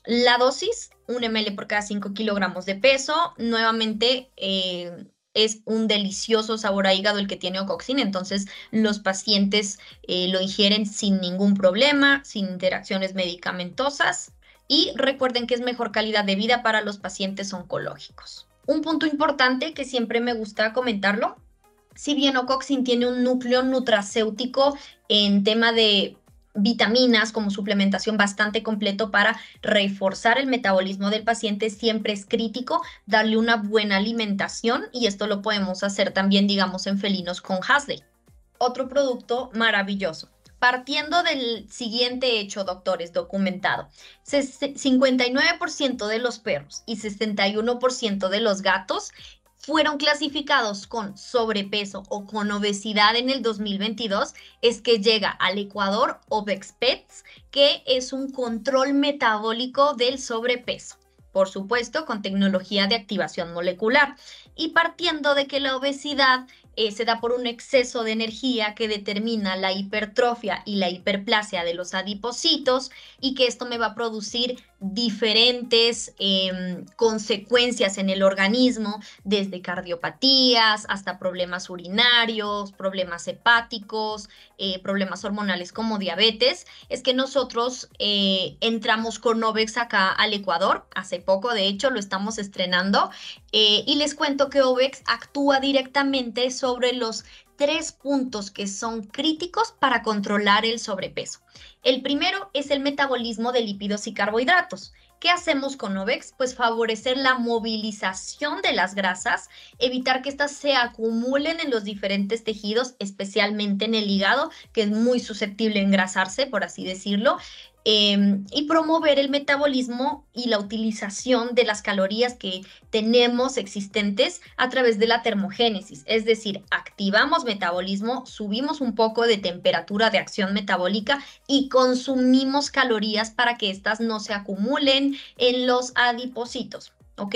La dosis, un ml por cada 5 kilogramos de peso. Nuevamente, eh, es un delicioso sabor a hígado el que tiene ocoxin, entonces los pacientes lo ingieren sin ningún problema, sin interacciones medicamentosas y recuerden que es mejor calidad de vida para los pacientes oncológicos. Un punto importante que siempre me gusta comentarlo, si bien Ocoxin tiene un núcleo nutracéutico en tema de vitaminas como suplementación bastante completo para reforzar el metabolismo del paciente siempre es crítico darle una buena alimentación y esto lo podemos hacer también digamos en felinos con Hasley. Otro producto maravilloso, Partiendo del siguiente hecho, doctores, documentado, 59% de los perros y 61% de los gatos fueron clasificados con sobrepeso o con obesidad en el 2022 es que llega al Ecuador Pets, que es un control metabólico del sobrepeso, por supuesto con tecnología de activación molecular. Y partiendo de que la obesidad eh, se da por un exceso de energía que determina la hipertrofia y la hiperplasia de los adipocitos y que esto me va a producir diferentes em, consecuencias en el organismo, desde cardiopatías hasta problemas urinarios, problemas hepáticos, eh, problemas hormonales como diabetes, es que nosotros eh, entramos con Ovex acá al Ecuador, hace poco de hecho lo estamos estrenando, eh, y les cuento que Ovex actúa directamente sobre los tres puntos que son críticos para controlar el sobrepeso. El primero es el metabolismo de lípidos y carbohidratos. ¿Qué hacemos con OVEX? Pues favorecer la movilización de las grasas, evitar que éstas se acumulen en los diferentes tejidos, especialmente en el hígado, que es muy susceptible a engrasarse, por así decirlo, Em, y promover el metabolismo y la utilización de las calorías que tenemos existentes a través de la termogénesis. Es decir, activamos metabolismo, subimos un poco de temperatura de acción metabólica y consumimos calorías para que éstas no se acumulen en los adipositos, ¿Ok?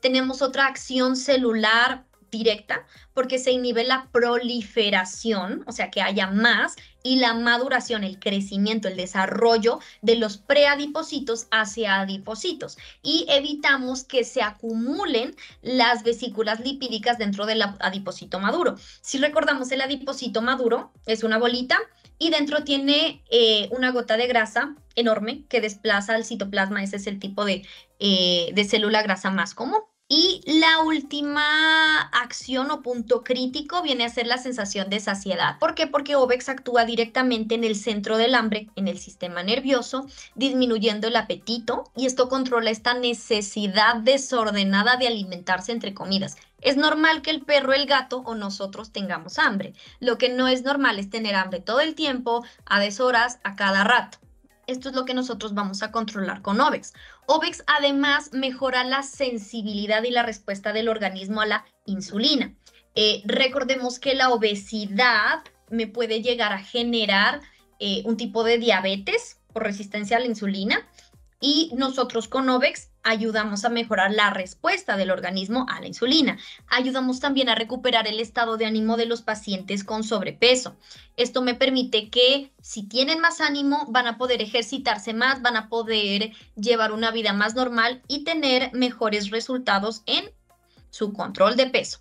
Tenemos otra acción celular directa porque se inhibe la proliferación, o sea, que haya más, y la maduración, el crecimiento, el desarrollo de los preadipocitos hacia adipocitos y evitamos que se acumulen las vesículas lipídicas dentro del adipocito maduro. Si recordamos, el adipocito maduro es una bolita y dentro tiene eh, una gota de grasa enorme que desplaza al citoplasma, ese es el tipo de, eh, de célula grasa más común. Y la última acción o punto crítico viene a ser la sensación de saciedad. ¿Por qué? Porque OVEX actúa directamente en el centro del hambre, en el sistema nervioso, disminuyendo el apetito y esto controla esta necesidad desordenada de alimentarse entre comidas. Es normal que el perro, el gato o nosotros tengamos hambre. Lo que no es normal es tener hambre todo el tiempo, a deshoras, a cada rato. Esto es lo que nosotros vamos a controlar con OVEX. OVEX además mejora la sensibilidad y la respuesta del organismo a la insulina. Eh, recordemos que la obesidad me puede llegar a generar eh, un tipo de diabetes por resistencia a la insulina y nosotros con OVEX ayudamos a mejorar la respuesta del organismo a la insulina. Ayudamos también a recuperar el estado de ánimo de los pacientes con sobrepeso. Esto me permite que si tienen más ánimo, van a poder ejercitarse más, van a poder llevar una vida más normal y tener mejores resultados en su control de peso.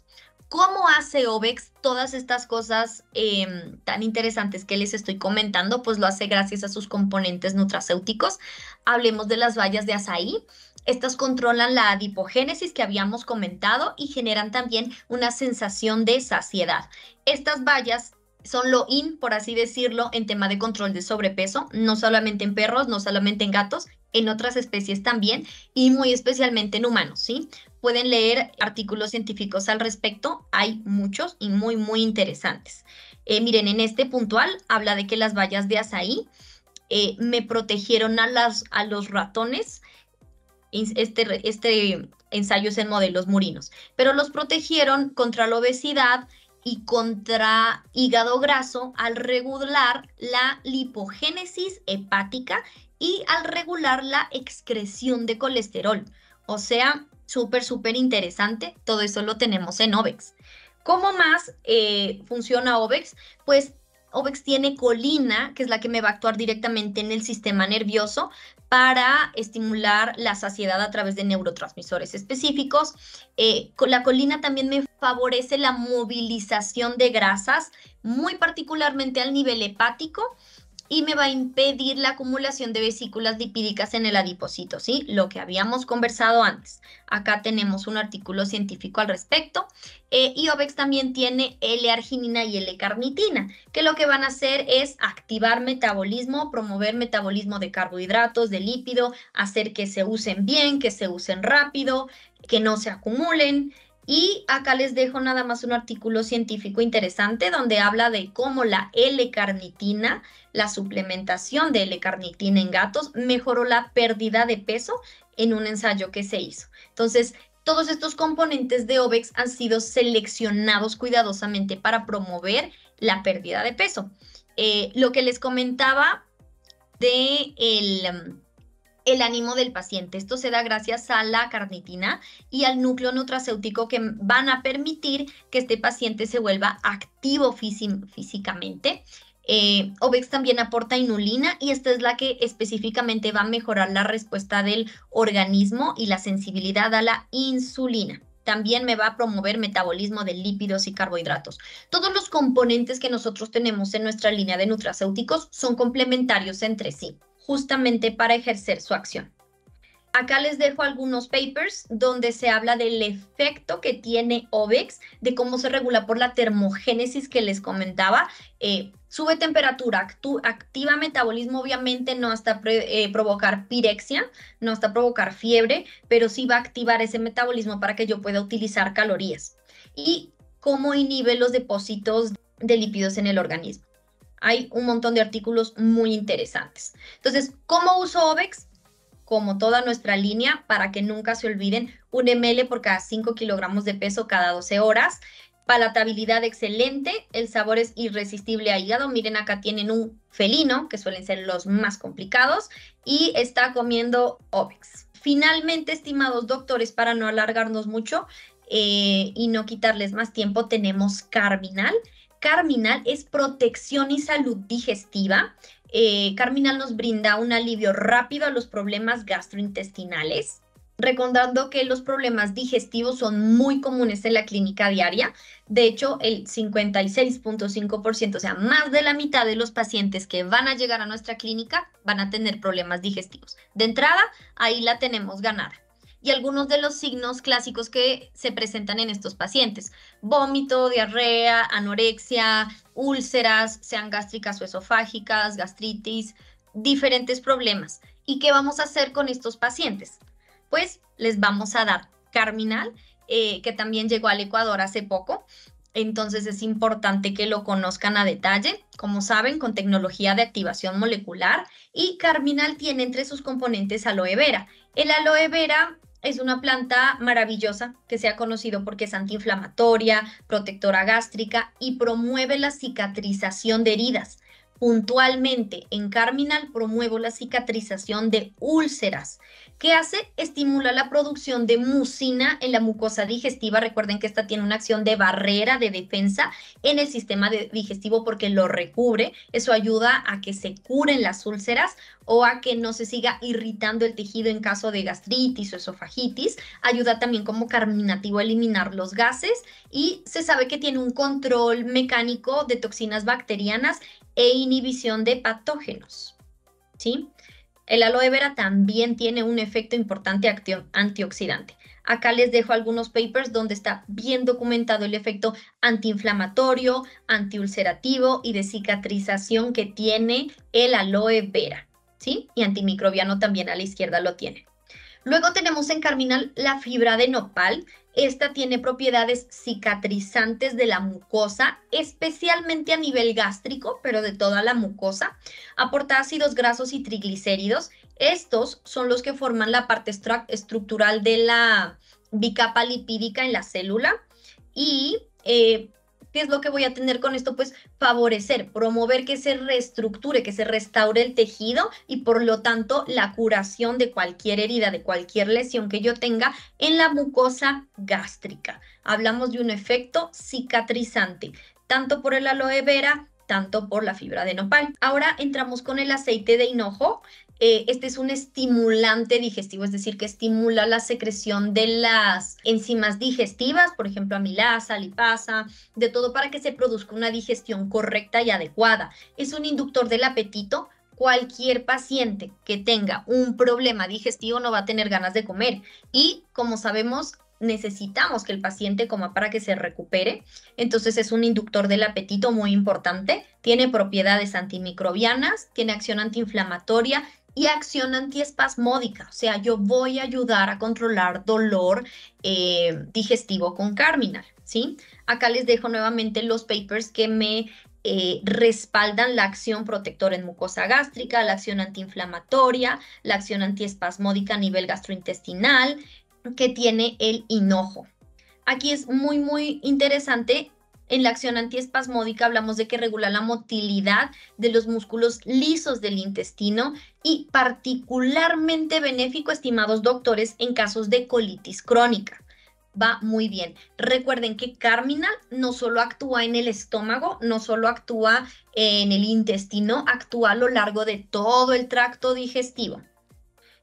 ¿Cómo hace OVEX todas estas cosas em, tan interesantes que les estoy comentando? Pues lo hace gracias a sus componentes nutracéuticos. Hablemos de las vallas de azaí. Estas controlan la adipogénesis que habíamos comentado y generan también una sensación de saciedad. Estas vallas son lo in, por así decirlo, en tema de control de sobrepeso, no solamente en perros, no solamente en gatos, en otras especies también y muy especialmente en humanos, ¿sí? pueden leer artículos científicos al respecto, hay muchos y muy, muy interesantes. Eh, miren, en este puntual habla de que las vallas de azaí eh, me protegieron a, las, a los ratones. Este, este ensayo es en modelos murinos, pero los protegieron contra la obesidad y contra hígado graso al regular la lipogénesis hepática y al regular la excreción de colesterol. O sea, súper, súper interesante. Todo eso lo tenemos en OVEX. ¿Cómo más eh, funciona OVEX? Pues OVEX tiene colina, que es la que me va a actuar directamente en el sistema nervioso para estimular la saciedad a través de neurotransmisores específicos. Eh, la colina también me favorece la movilización de grasas, muy particularmente al nivel hepático y me va a impedir la acumulación de vesículas lipídicas en el adipocito, ¿sí? Lo que habíamos conversado antes. Acá tenemos un artículo científico al respecto. Eh, y OVEX también tiene L-arginina y L-carnitina, que lo que van a hacer es activar metabolismo, promover metabolismo de carbohidratos, de lípido, hacer que se usen bien, que se usen rápido, que no se acumulen. Y acá les dejo nada más un artículo científico interesante donde habla de cómo la L-carnitina, la suplementación de L-carnitina en gatos, mejoró la pérdida de peso en un ensayo que se hizo. Entonces, todos estos componentes de OVEX han sido seleccionados cuidadosamente para promover la pérdida de peso. Eh, lo que les comentaba de el um, el ánimo del paciente. Esto se da gracias a la carnitina y al núcleo nutracéutico que van a permitir que este paciente se vuelva activo físicamente. Eh, OVEX también aporta inulina y esta es la que específicamente va a mejorar la respuesta del organismo y la sensibilidad a la insulina también me va a promover metabolismo de lípidos y carbohidratos. Todos los componentes que nosotros tenemos en nuestra línea de nutracéuticos son complementarios entre sí justamente para ejercer su acción. Acá les dejo algunos papers donde se habla del efecto que tiene OVEX, de cómo se regula por la termogénesis que les comentaba. Eh, sube temperatura, activa metabolismo, obviamente no hasta eh, provocar pirexia, no hasta provocar fiebre, pero sí va a activar ese metabolismo para que yo pueda utilizar calorías. Y cómo inhibe los depósitos de lípidos en el organismo hay un montón de artículos muy interesantes. Entonces, ¿cómo uso OVEX? Como toda nuestra línea, para que nunca se olviden, un ml por cada 5 kilogramos de peso cada 12 horas. Palatabilidad excelente, el sabor es irresistible a hígado. Miren, acá tienen un felino, que suelen ser los más complicados, y está comiendo OVEX. Finalmente, estimados doctores, para no alargarnos mucho eh, y no quitarles más tiempo, tenemos Carminal Carminal es protección y salud digestiva. Eh, Carminal nos brinda un alivio rápido a los problemas gastrointestinales, recordando que los problemas digestivos son muy comunes en la clínica diaria. De hecho, el 56.5%, o sea, más de la mitad de los pacientes que van a llegar a nuestra clínica van a tener problemas digestivos. De entrada, ahí la tenemos ganada y algunos de los signos clásicos que se presentan en estos pacientes. Vómito, diarrea, anorexia, úlceras, sean gástricas o esofágicas, gastritis, diferentes problemas. ¿Y qué vamos a hacer con estos pacientes? Pues les vamos a dar Carminal, eh, que también llegó al Ecuador hace poco. Entonces es importante que lo conozcan a detalle, como saben, con tecnología de activación molecular y Carminal tiene entre sus componentes aloe vera. El aloe vera es una planta maravillosa que se ha conocido porque es antiinflamatoria, protectora gástrica y promueve la cicatrización de heridas. Puntualmente, en Carminal promuevo la cicatrización de úlceras. ¿Qué hace? Estimula la producción de mucina en la mucosa digestiva. Recuerden que esta tiene una acción de barrera de defensa en el sistema digestivo porque lo recubre. Eso ayuda a que se curen las úlceras o a que no se siga irritando el tejido en caso de gastritis o esofagitis. Ayuda también como carminativo a eliminar los gases y se sabe que tiene un control mecánico de toxinas bacterianas e inhibición de patógenos. ¿sí? El aloe vera también tiene un efecto importante antioxidante. Acá les dejo algunos papers donde está bien documentado el efecto antiinflamatorio, antiulcerativo y de cicatrización que tiene el aloe vera, ¿sí? Y antimicrobiano también a la izquierda lo tiene. Luego tenemos en Carminal la fibra de nopal, esta tiene propiedades cicatrizantes de la mucosa, especialmente a nivel gástrico, pero de toda la mucosa. Aporta ácidos grasos y triglicéridos. Estos son los que forman la parte estructural de la bicapa lipídica en la célula y eh, ¿Qué es lo que voy a tener con esto? Pues favorecer, promover que se reestructure, que se restaure el tejido y por lo tanto la curación de cualquier herida, de cualquier lesión que yo tenga en la mucosa gástrica. Hablamos de un efecto cicatrizante, tanto por el aloe vera tanto por la fibra de nopal. Ahora entramos con el aceite de hinojo. Eh, este es un estimulante digestivo, es decir, que estimula la secreción de las enzimas digestivas, por ejemplo, amilasa, lipasa, de todo para que se produzca una digestión correcta y adecuada. Es un inductor del apetito, cualquier paciente que tenga un problema digestivo no va a tener ganas de comer. Y como sabemos, necesitamos que el paciente coma para que se recupere. Entonces es un inductor del apetito muy importante. Tiene propiedades antimicrobianas, tiene acción antiinflamatoria, y acción antiespasmódica, o sea, yo voy a ayudar a controlar dolor eh, digestivo con Carminal, ¿sí? Acá les dejo nuevamente los papers que me eh, respaldan la acción protectora en mucosa gástrica, la acción antiinflamatoria, la acción antiespasmódica a nivel gastrointestinal que tiene el hinojo. Aquí es muy, muy interesante en la acción antiespasmódica hablamos de que regula la motilidad de los músculos lisos del intestino y particularmente benéfico, estimados doctores, en casos de colitis crónica va muy bien. Recuerden que Carminal no solo actúa en el estómago, no solo actúa en el intestino, actúa a lo largo de todo el tracto digestivo.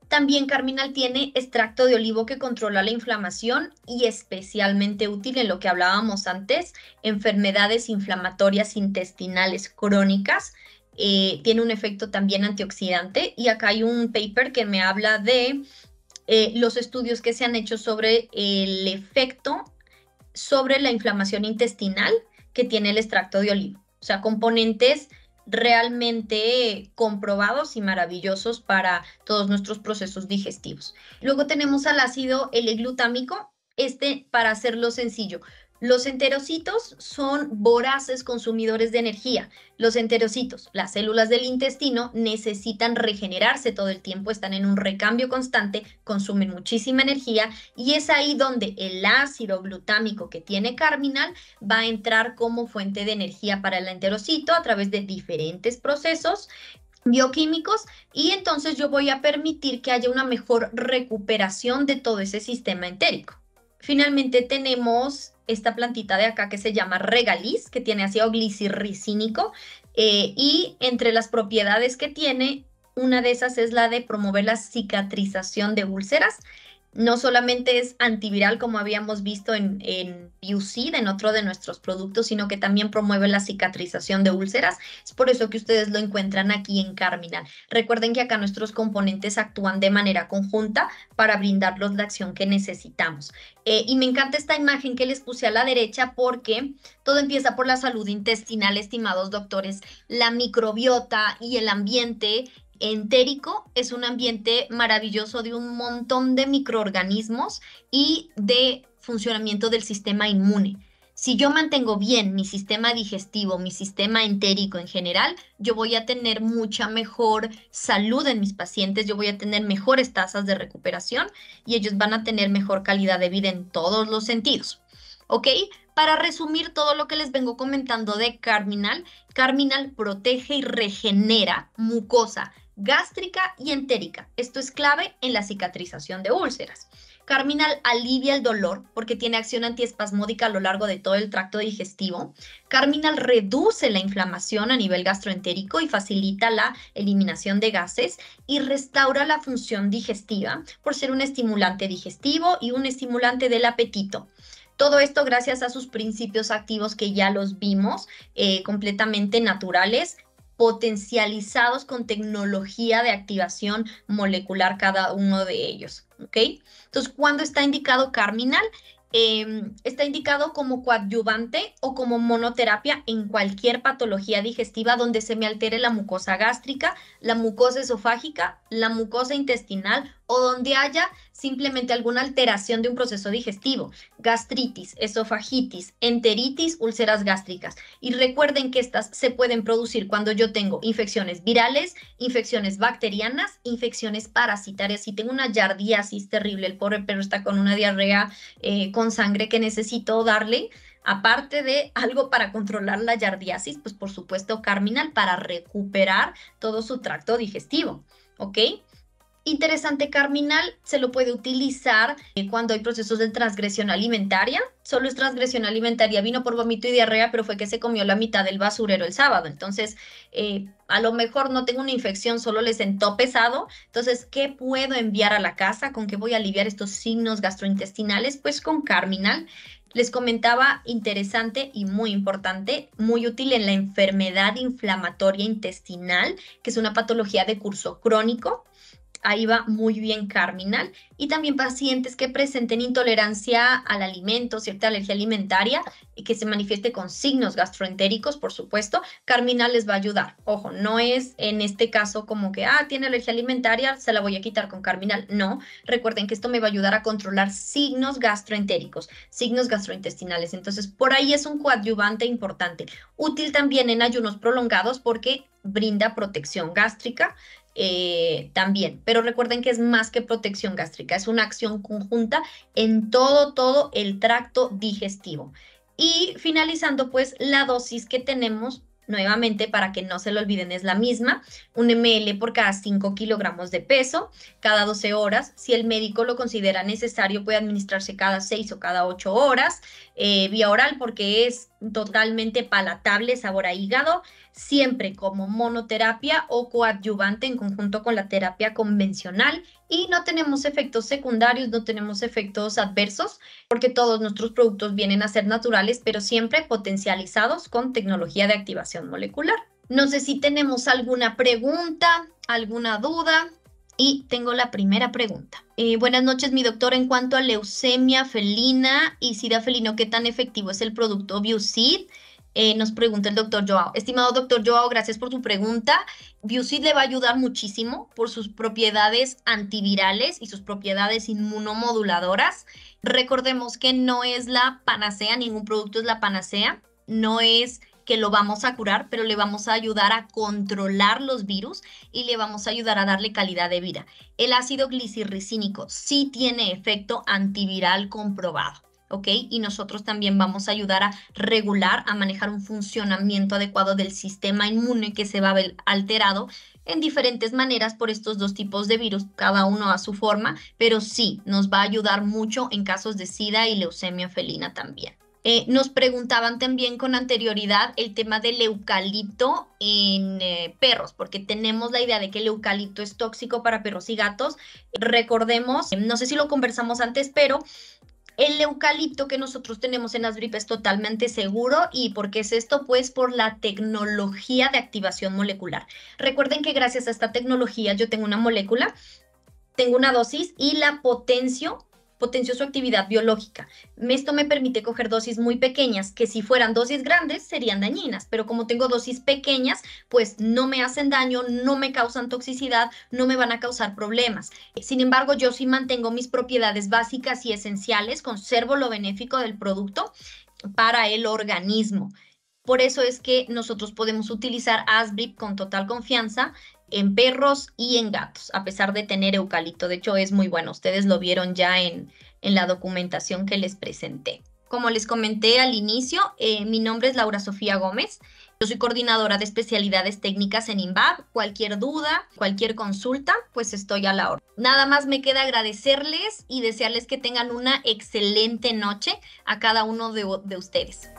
También Carminal tiene extracto de olivo que controla la inflamación y especialmente útil en lo que hablábamos antes, enfermedades inflamatorias intestinales crónicas. Eh, tiene un efecto también antioxidante y acá hay un paper que me habla de eh, los estudios que se han hecho sobre el efecto sobre la inflamación intestinal que tiene el extracto de olivo. O sea, componentes realmente comprobados y maravillosos para todos nuestros procesos digestivos. Luego tenemos al ácido L-glutámico, este para hacerlo sencillo, los enterocitos son voraces consumidores de energía. Los enterocitos, las células del intestino, necesitan regenerarse todo el tiempo, están en un recambio constante, consumen muchísima energía y es ahí donde el ácido glutámico que tiene Carminal va a entrar como fuente de energía para el enterocito a través de diferentes procesos bioquímicos y entonces yo voy a permitir que haya una mejor recuperación de todo ese sistema entérico. Finalmente tenemos esta plantita de acá que se llama regaliz, que tiene ácido glicirricínico eh, y entre las propiedades que tiene, una de esas es la de promover la cicatrización de úlceras no solamente es antiviral como habíamos visto en, en en otro de nuestros productos, sino que también promueve la cicatrización de úlceras. Es por eso que ustedes lo encuentran aquí en Carminal. Recuerden que acá nuestros componentes actúan de manera conjunta para brindarlos la acción que necesitamos. Eh, y me encanta esta imagen que les puse a la derecha porque todo empieza por la salud intestinal, estimados doctores. La microbiota y el ambiente entérico es un ambiente maravilloso de un montón de microorganismos y de funcionamiento del sistema inmune. Si yo mantengo bien mi sistema digestivo, mi sistema entérico en general, yo voy a tener mucha mejor salud en mis pacientes, yo voy a tener mejores tasas de recuperación y ellos van a tener mejor calidad de vida en todos los sentidos. ¿Ok? Para resumir todo lo que les vengo comentando de Carminal, Carminal protege y regenera mucosa, gástrica y entérica. Esto es clave en la cicatrización de úlceras. Carminal alivia el dolor porque tiene acción antiespasmódica a lo largo de todo el tracto digestivo. Carminal reduce la inflamación a nivel gastroentérico y facilita la eliminación de gases y restaura la función digestiva por ser un estimulante digestivo y un estimulante del apetito. Todo esto gracias a sus principios activos que ya los vimos, eh, completamente naturales, potencializados con tecnología de activación molecular cada uno de ellos. ¿ok? Entonces, cuando está indicado Carminal, em, está indicado como coadyuvante o como monoterapia en cualquier patología digestiva donde se me altere la mucosa gástrica, la mucosa esofágica, la mucosa intestinal o donde haya simplemente alguna alteración de un proceso digestivo, gastritis, esofagitis, enteritis, úlceras gástricas. Y recuerden que estas se pueden producir cuando yo tengo infecciones virales, infecciones bacterianas, infecciones parasitarias. Si tengo una yardiasis terrible, el pobre perro está con una diarrea eh, con sangre que necesito darle, aparte de algo para controlar la yardiasis, pues por supuesto carminal para recuperar todo su tracto digestivo, ¿ok? interesante carminal se lo puede utilizar cuando hay procesos de transgresión alimentaria. Solo es transgresión alimentaria, vino por vómito y diarrea, pero fue que se comió la mitad del basurero el sábado. Entonces, eh, a lo mejor no tengo una infección, solo les sentó pesado. Entonces, ¿qué puedo enviar a la casa? ¿Con qué voy a aliviar estos signos gastrointestinales? Pues con carminal. Les comentaba interesante y muy importante, muy útil en la enfermedad inflamatoria intestinal, que es una patología de curso crónico ahí va muy bien Carminal, y también pacientes que presenten intolerancia al alimento, cierta alergia alimentaria, y que se manifieste con signos gastroentéricos, por supuesto, Carminal les va a ayudar. Ojo, no es en este caso como que, ah, tiene alergia alimentaria, se la voy a quitar con Carminal. No, recuerden que esto me va a ayudar a controlar signos gastroentéricos, signos gastrointestinales. Entonces, por ahí es un coadyuvante importante, útil también en ayunos prolongados porque brinda protección gástrica, eh, también. Pero recuerden que es más que protección gástrica, es una acción conjunta en todo, todo el tracto digestivo. Y finalizando, pues la dosis que tenemos nuevamente para que no se lo olviden es la misma, un ml por cada 5 kilogramos de peso, cada 12 horas, si el médico lo considera necesario puede administrarse cada 6 o cada 8 horas, eh, vía oral porque es totalmente palatable, sabor a hígado, siempre como monoterapia o coadyuvante en conjunto con la terapia convencional y no tenemos efectos secundarios, no tenemos efectos adversos, porque todos nuestros productos vienen a ser naturales, pero siempre potencializados con tecnología de activación molecular. No sé si tenemos alguna pregunta, alguna duda. Y tengo la primera pregunta. Eh, buenas noches, mi doctor. En cuanto a leucemia felina y sida felino, ¿qué tan efectivo es el producto Biocid? Eh, nos pregunta el doctor Joao. Estimado doctor Joao, gracias por tu pregunta. Biocid le va a ayudar muchísimo por sus propiedades antivirales y sus propiedades inmunomoduladoras. Recordemos que no es la panacea, ningún producto es la panacea, no es que lo vamos a curar, pero le vamos a ayudar a controlar los virus y le vamos a ayudar a darle calidad de vida. El ácido glicirricínico sí tiene efecto antiviral comprobado. ¿ok? Y nosotros también vamos a ayudar a regular, a manejar un funcionamiento adecuado del sistema inmune que se va a ver alterado en diferentes maneras por estos dos tipos de virus, cada uno a su forma, pero sí nos va a ayudar mucho en casos de SIDA y leucemia felina también. Eh, nos preguntaban también con anterioridad el tema del eucalipto en eh, perros, porque tenemos la idea de que el eucalipto es tóxico para perros y gatos. Recordemos, eh, no sé si lo conversamos antes, pero el eucalipto que nosotros tenemos en las es totalmente seguro. ¿Y por qué es esto? Pues por la tecnología de activación molecular. Recuerden que gracias a esta tecnología yo tengo una molécula, tengo una dosis y la potencio potenció su actividad biológica. Esto me permite coger dosis muy pequeñas, que si fueran dosis grandes serían dañinas, pero como tengo dosis pequeñas, pues no me hacen daño, no me causan toxicidad, no me van a causar problemas. Sin embargo, yo sí mantengo mis propiedades básicas y esenciales, conservo lo benéfico del producto para el organismo. Por eso es que nosotros podemos utilizar Asbrip con total confianza en perros y en gatos, a pesar de tener eucalipto. De hecho, es muy bueno. Ustedes lo vieron ya en, en la documentación que les presenté. Como les comenté al inicio, eh, mi nombre es Laura Sofía Gómez. Yo soy coordinadora de especialidades técnicas en INVAB. Cualquier duda, cualquier consulta, pues estoy a la hora. Nada más me queda agradecerles y desearles que tengan una excelente noche a cada uno de ustedes.